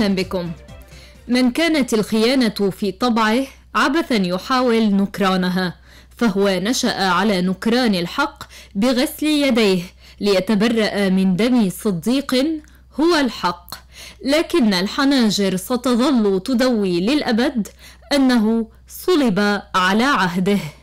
أهلا بكم من كانت الخيانة في طبعه عبثا يحاول نكرانها فهو نشأ على نكران الحق بغسل يديه ليتبرأ من دم صديق هو الحق لكن الحناجر ستظل تدوي للأبد أنه صلب على عهده